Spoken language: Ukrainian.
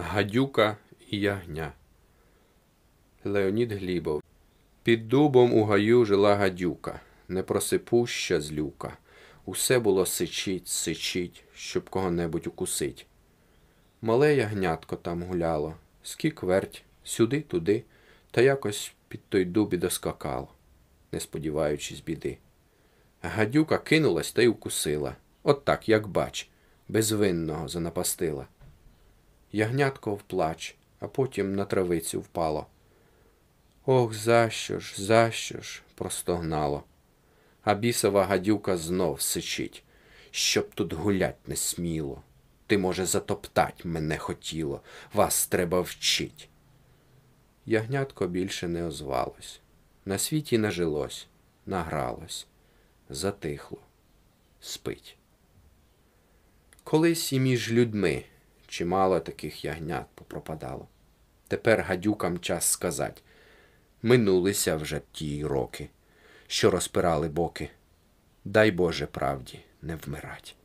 Гадюка і ягня. Леонід Глібов. Під дубом у гаю жила гадюка, непросипуща злюка. Усе було сичить, сичить, щоб кого-небудь укусить. Мале ягнятко там гуляло, скік верть, сюди, туди, та якось під той дубі доскакало, не сподіваючись біди. Гадюка кинулась та й укусила. От так, як бач, безвинного занапастила. Ягнятко вплач, а потім на травицю впало. Ох, за що ж, за що ж? простогнало. А бісова гадюка знов сичить, щоб тут гулять не сміло. Ти, може, затоптать мене хотіло, вас треба вчить. Ягнятко більше не озвалось. На світі нажилось, награлось, затихло, спить. Колись і між людьми чимало таких ягнят попропадало. Тепер гадюкам час сказати минулися вже ті роки, що розпирали боки. Дай Боже правді не вмирать.